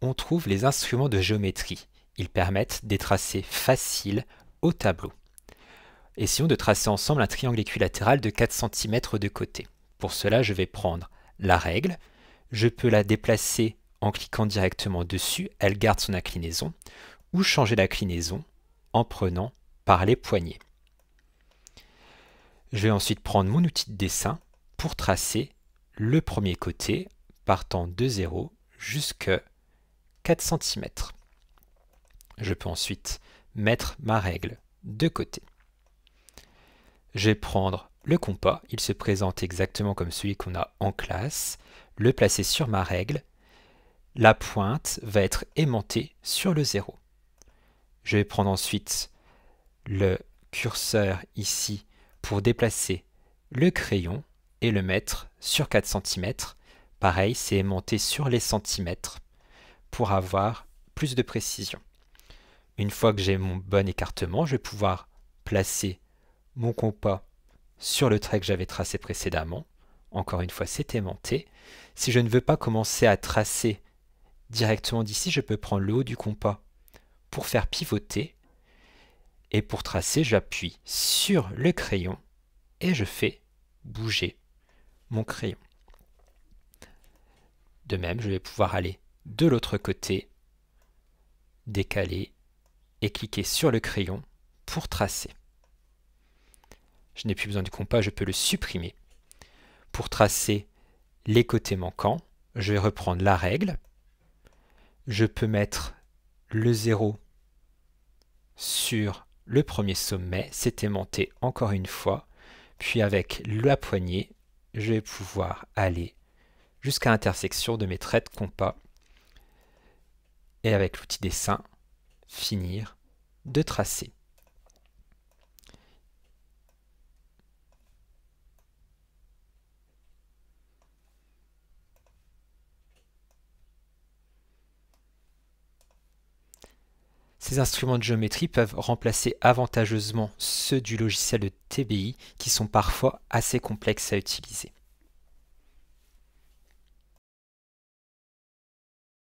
on trouve les instruments de géométrie. Ils permettent des tracés faciles au tableau. Essayons de tracer ensemble un triangle équilatéral de 4 cm de côté. Pour cela, je vais prendre la règle, je peux la déplacer en cliquant directement dessus, elle garde son inclinaison, ou changer l'inclinaison en prenant par les poignets. Je vais ensuite prendre mon outil de dessin pour tracer le premier côté, partant de 0 Jusque 4 cm. Je peux ensuite mettre ma règle de côté. Je vais prendre le compas, il se présente exactement comme celui qu'on a en classe, le placer sur ma règle, la pointe va être aimantée sur le 0. Je vais prendre ensuite le curseur ici pour déplacer le crayon et le mettre sur 4 cm Pareil, c'est aimanté sur les centimètres pour avoir plus de précision. Une fois que j'ai mon bon écartement, je vais pouvoir placer mon compas sur le trait que j'avais tracé précédemment. Encore une fois, c'est aimanté. Si je ne veux pas commencer à tracer directement d'ici, je peux prendre le haut du compas pour faire pivoter. Et pour tracer, j'appuie sur le crayon et je fais bouger mon crayon. De même, je vais pouvoir aller de l'autre côté, décaler et cliquer sur le crayon pour tracer. Je n'ai plus besoin du compas, je peux le supprimer. Pour tracer les côtés manquants, je vais reprendre la règle. Je peux mettre le 0 sur le premier sommet, C'était monté encore une fois. Puis avec la poignée, je vais pouvoir aller jusqu'à l'intersection de mes traits de compas et avec l'outil dessin, finir de tracer. Ces instruments de géométrie peuvent remplacer avantageusement ceux du logiciel de TBI qui sont parfois assez complexes à utiliser.